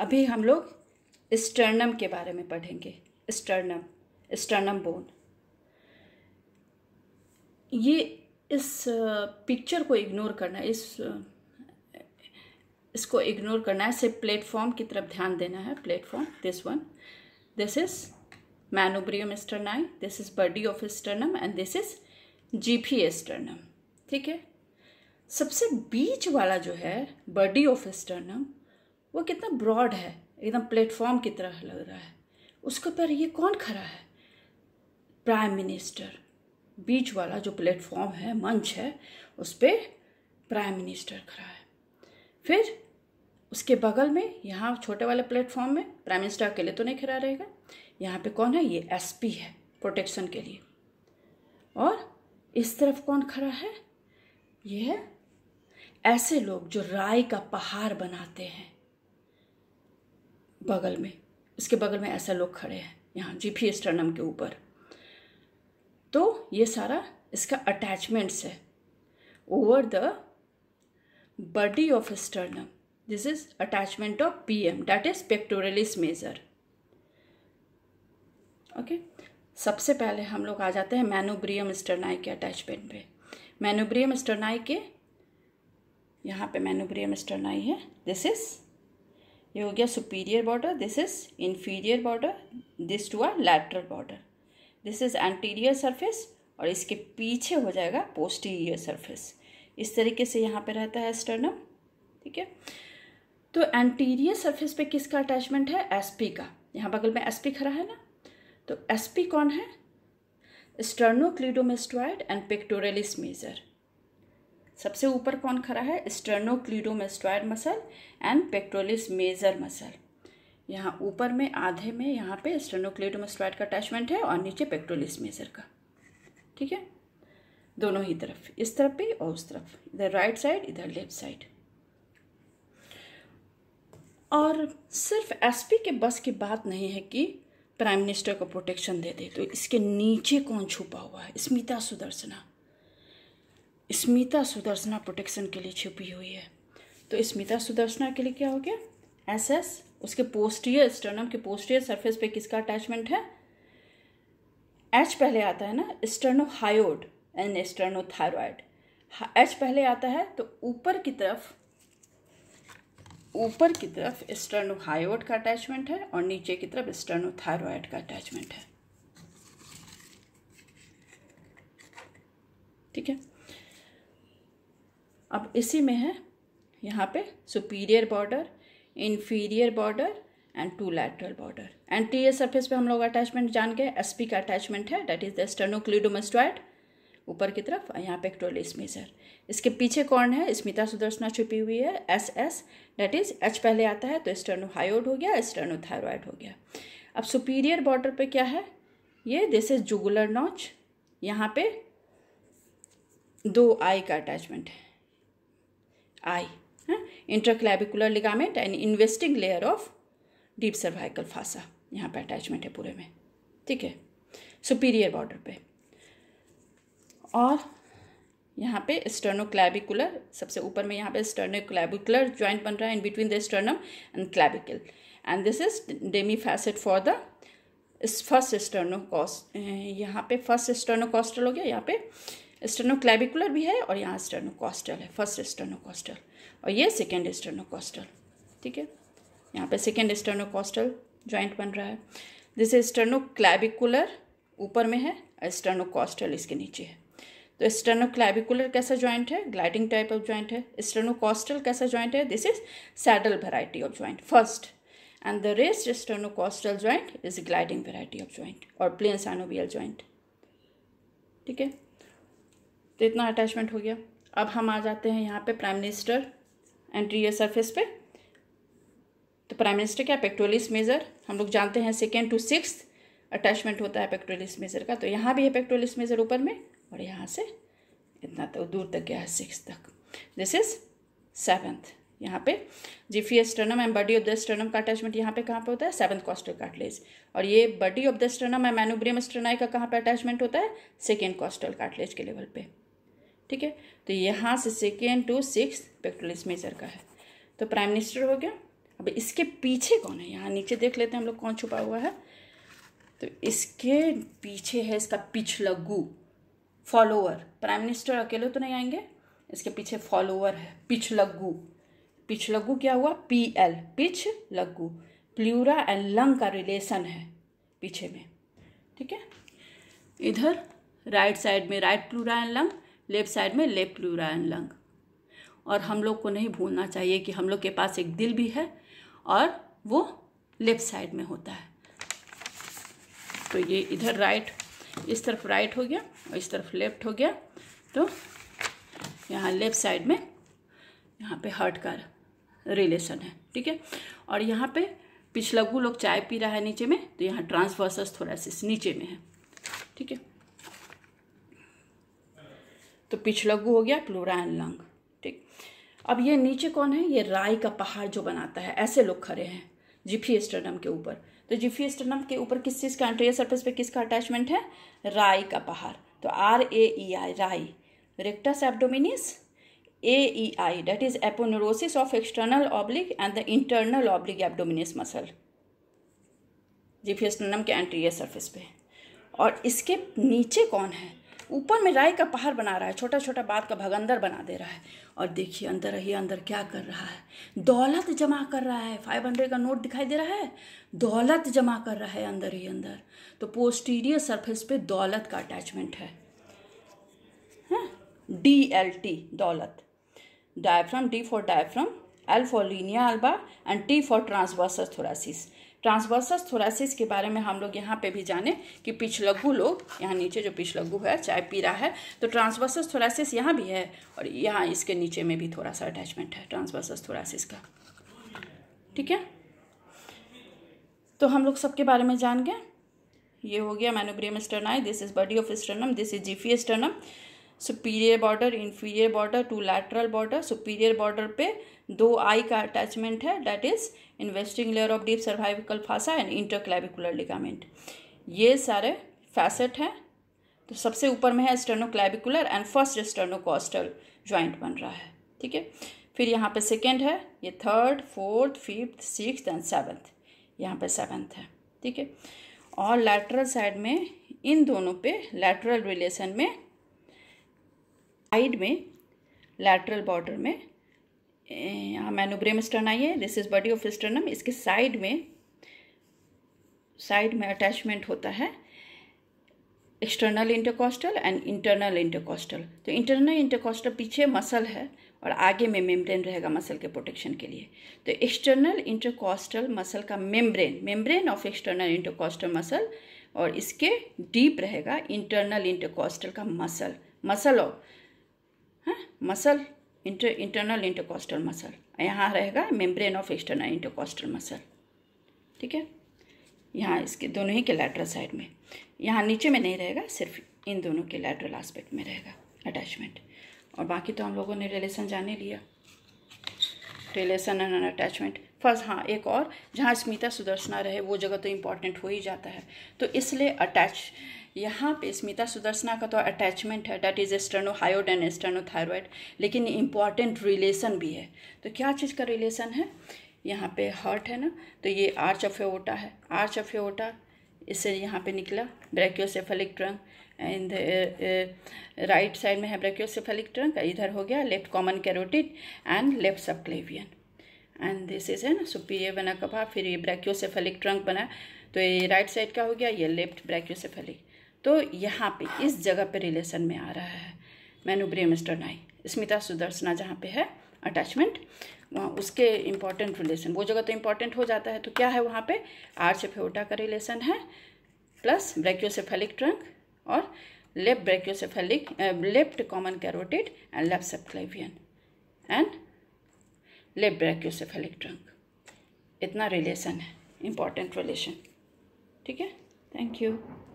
अभी हम लोग स्टर्नम के बारे में पढ़ेंगे स्टर्नम स्टर्नम बोन ये इस पिक्चर को इग्नोर करना इस इसको इग्नोर करना है सिर्फ प्लेटफॉर्म की तरफ ध्यान देना है platform this one this is manubrium sterni this is body of sternum and this is P sternum ठीक है सबसे बीच वाला जो है बडी ऑफ स्टर्नम वो कितना ब्रॉड है एकदम प्लेटफॉर्म की तरह लग रहा है उसके ऊपर ये कौन खड़ा है प्राइम मिनिस्टर बीच वाला जो प्लेटफॉर्म है मंच है उस पर प्राइम मिनिस्टर खड़ा है फिर उसके बगल में यहाँ छोटे वाले प्लेटफॉर्म में प्राइम मिनिस्टर अकेले तो नहीं खड़ा रहेगा यहाँ पे कौन है ये एसपी है प्रोटेक्शन के लिए और इस तरफ कौन खड़ा है ये है ऐसे लोग जो राय का पहाड़ बनाते हैं बगल में इसके बगल में ऐसा लोग खड़े हैं यहाँ जी पी के ऊपर तो ये सारा इसका अटैचमेंट्स है over the body of sternum this is attachment of P M that is pectoralis major okay सबसे पहले हम लोग आ जाते हैं मैनोब्रियम स्टर्नाई के अटैचमेंट पे मैनोब्रियम स्टर्नाई के यहाँ पे मैनोब्रियम स्टर्नाई है दिस इज ये हो गया superior border this is inferior border this two are lateral border this is anterior surface और इसके पीछे हो जाएगा पोस्टीरियर सर्फेस इस तरीके से यहाँ पे रहता है स्टर्नम ठीक है तो एंटीरियर सर्फेस पे किसका अटैचमेंट है एसपी का यहाँ बगल में एसपी खड़ा है ना तो एसपी कौन है स्टर्नोक्लीडोमेस्टॉइड एंड पिक्टोरेलिस मेजर सबसे ऊपर कौन खड़ा है sternocleidomastoid muscle and pectoralis major muscle यहाँ ऊपर में आधे में यहाँ पे स्टेनोक्लेडोमस्टॉइड का अटैचमेंट है और नीचे पेक्टोलिस मेजर का ठीक है दोनों ही तरफ इस तरफ भी और उस तरफ इधर राइट साइड इधर लेफ्ट साइड और सिर्फ एसपी के बस की बात नहीं है कि प्राइम मिनिस्टर को प्रोटेक्शन दे दे तो इसके नीचे कौन छुपा हुआ है स्मिता सुदर्शना स्मिता सुदर्शना प्रोटेक्शन के लिए छुपी हुई है तो स्मिता सुदर्शना के लिए क्या हो गया एस एस उसके पोस्टियर स्टर्नम के पोस्टियर सरफेस पे किसका अटैचमेंट है एच पहले आता है ना स्टर्नोहायोड एंड थायरॉयड एच पहले आता है तो ऊपर की तरफ ऊपर की तरफ स्टर्नोहायोड का अटैचमेंट है और नीचे की तरफ थायरॉयड का अटैचमेंट है ठीक है अब इसी में है यहाँ पे superior border inferior border and two lateral border anterior surface पे हम लोग अटैचमेंट जान गए एस पी का अटैचमेंट है डेट इज द स्टेनोक्लिडोमेस्टॉइड ऊपर की तरफ यहाँ पे पेक्टोलिस मेजर इसके पीछे कौन है स्मिता सुदर्शना छुपी हुई है S S that is H पहले आता है तो स्टर्नो स्टेनोहायोड हो गया स्टर्नो थायरॉयड हो गया अब सुपीरियर बॉर्डर पे क्या है ये दिस इज जुगुलर नॉच यहाँ पे दो आई का अटैचमेंट है I interclavicular ligament and investing layer of deep cervical fascia यहाँ पे अटैचमेंट है पूरे में ठीक है सुपीरियर बॉर्डर पे और यहाँ पे स्टर्नोक्लैबिकुलर सबसे ऊपर में यहाँ पे स्टर्नोक्लैबिकुलर ज्वाइंट बन रहा है in between the sternum and clavicle and this is demi facet for the first sternocostal यहाँ पे फर्स्ट स्टर्नोकॉस्टल हो गया यहाँ पे क्लैबिकुलर भी है और यहाँ स्टर्नोकॉस्टल है फर्स्ट स्टर्नोकॉस्टल और ये सेकेंड कॉस्टल ठीक है यहाँ पे सेकेंड स्टर्नोकॉस्टल ज्वाइंट बन रहा है जैसे क्लैबिकुलर ऊपर में है और स्टेनोकॉस्टल इसके नीचे है तो क्लैबिकुलर कैसा ज्वाइंट है ग्लाइडिंग टाइप ऑफ ज्वाइंट है स्टर्नोकॉस्टल कैसा ज्वाइंट है this is saddle variety of joint first and the rest sternocostal joint is gliding variety of joint or plain synovial joint ठीक है तो इतना अटैचमेंट हो गया अब हम आ जाते हैं यहाँ पे प्राइम मिनिस्टर एंटीरियर सरफेस पे तो प्राइम मिनिस्टर क्या पेक्टोलिस मेज़र हम लोग जानते हैं सेकेंड टू सिक्स अटैचमेंट होता है पेक्टोलिस मेज़र का तो यहाँ भी है पेक्टोलिस मेज़र ऊपर में और यहाँ से इतना तो दूर तक गया है सिक्स तक दिस इज सेवेंथ यहाँ पे xiphisternum and body of the sternum का अटैचमेंट यहाँ पे कहाँ पे होता है सेवंथ कॉस्टल कार्टलेज और ये body of the sternum and manubrium sterni का कहाँ पे अटैचमेंट होता है सेकेंड कॉस्टल कार्टलेज के लेवल पे ठीक है तो यहाँ से second to six pectoralis major का है तो प्राइम मिनिस्टर हो गया अब इसके पीछे कौन है यहाँ नीचे देख लेते हैं हम लोग कौन छुपा हुआ है तो इसके पीछे है इसका पिछलगु फॉलोअर प्राइम मिनिस्टर अकेले तो नहीं आएंगे इसके पीछे फॉलोअर है पिछलगु पिछलगु क्या हुआ पी एल पिछ लगु प्लूरा एंड लंग का रिलेशन है पीछे में ठीक है इधर राइट साइड में right pleura and lung left side में लेफ़्ट ल्यूरायन लंग और हम लोग को नहीं भूलना चाहिए कि हम लोग के पास एक दिल भी है और वो लेफ़्ट साइड में होता है तो ये इधर राइट इस तरफ राइट हो गया और इस तरफ लेफ़्ट हो गया तो यहाँ लेफ़्ट साइड में यहाँ पे हर्ट का रिलेशन है ठीक है और यहाँ पे पिछलगू लोग चाय पी रहा है नीचे में तो यहाँ ट्रांसवर्सस थोड़ा नीचे में है ठीक है तो पिछलघु हो गया प्लूरा एंड लंग ठीक अब ये नीचे कौन है ये राय का पहाड़ जो बनाता है ऐसे लोग खड़े हैं जिफी एस्टर्नम के ऊपर तो जिफी एस्टर्नम के ऊपर किस चीज़ का एंट्रियर सर्फेस पे किसका अटैचमेंट है राय का पहाड़ तो आर ए ई आई राय rectus abdominis A E I that is aponeurosis of external oblique and the internal oblique abdominis muscle xiphisternum के एंट्रियर सर्फेस पे और इसके नीचे कौन है ऊपर में राय का पहाड़ बना रहा है छोटा छोटा बात का भगंदर बना दे रहा है और देखिए अंदर ही अंदर क्या कर रहा है दौलत जमा कर रहा है फाइव हंड्रेड का नोट दिखाई दे रहा है दौलत जमा कर रहा है अंदर ही अंदर तो पोस्टीरियर सरफेस पे दौलत का अटैचमेंट है डी एल टी दौलत diaphragm D for diaphragm L for linea alba and T for transversus thoracis transversus thoracis के बारे में हम लोग यहाँ पे भी जाने कि पिछलघु लोग यहाँ नीचे जो पिछलघु है चाय पी रहा है तो ट्रांसवर्सस थोरासिस यहाँ भी है और यहाँ इसके नीचे में भी थोड़ा सा अटैचमेंट है ट्रांसवर्सस थोरासिस का ठीक है तो हम लोग सबके बारे में जान गए ये हो गया manubrium sterni this is body of sternum this is xiphisternum superior border inferior border two lateral border superior border पे दो आई का अटैचमेंट है that is investing layer of deep cervical fascia and interclavicular ligament ये सारे facet हैं तो सबसे ऊपर में है sternoclavicular and first sternocostal joint बन रहा है ठीक है फिर यहाँ पे सेकेंड है ये third fourth fifth six and seventh यहाँ पे सेवन्थ है ठीक है और लैटरल साइड में इन दोनों पे लैटरल रिलेशन में साइड में लैटरल बॉर्डर में यहाँ मैनुब्रेम आई है this is body of sternum इसके साइड में साइड में अटैचमेंट होता है external intercostal and internal intercostal तो इंटरनल इंटरकॉस्टल पीछे मसल है और आगे में मेम्ब्रेन रहेगा मसल के प्रोटेक्शन के लिए तो एक्सटर्नल इंटरकॉस्टल मसल का membrane membrane of external intercostal muscle और इसके डीप रहेगा इंटरनल इंटरकॉस्टल का muscle muscle of muscle inter internal intercostal muscle यहाँ रहेगा membrane of external intercostal muscle ठीक है यहाँ इसके दोनों ही के लैटरल साइड में यहाँ नीचे में नहीं रहेगा सिर्फ इन दोनों के लैटरल आस्पेक्ट में रहेगा अटैचमेंट और बाकी तो हम लोगों ने रिलेशन जाने लिया रिलेशन एंड अटैचमेंट फर्स्ट हाँ एक और जहाँ स्मिता सुदर्शना रहे वो जगह तो इम्पॉर्टेंट हो ही जाता है तो इसलिए अटैच यहाँ पे स्मिता सुदर्शना का तो अटैचमेंट है that is sternohyoid and sternothyroid लेकिन इम्पॉर्टेंट रिलेशन भी है तो क्या चीज़ का रिलेशन है यहाँ पे हर्ट है ना तो ये आर्च ऑफ एओटा है आर्च ऑफ एओटा इससे यहाँ पे निकला brachiocephalic trunk and right side में है ब्रैक्योसेफेलिक ट्रंक इधर हो गया left common carotid and left subclavian and this is है ना सुपीरियर बना कपा फिर ये ब्रैक्योसेफेलिक ट्रंक बना तो ये राइट साइड का हो गया ये लेफ्ट ब्रैक्योसेफेलिक तो यहाँ पे इस जगह पे रिलेशन में आ रहा है मैनुब्रियम नाई स्मिता सुदर्शना जहाँ पे है अटैचमेंट उसके इम्पॉर्टेंट रिलेशन वो जगह तो इम्पॉर्टेंट हो जाता है तो क्या है वहाँ पे से फेवटा का रिलेशन है प्लस फैलिक ट्रंक और लेफ्ट फैलिक left common carotid and left subclavian and left फैलिक ट्रंक इतना रिलेशन है इम्पॉर्टेंट रिलेशन ठीक है थैंक यू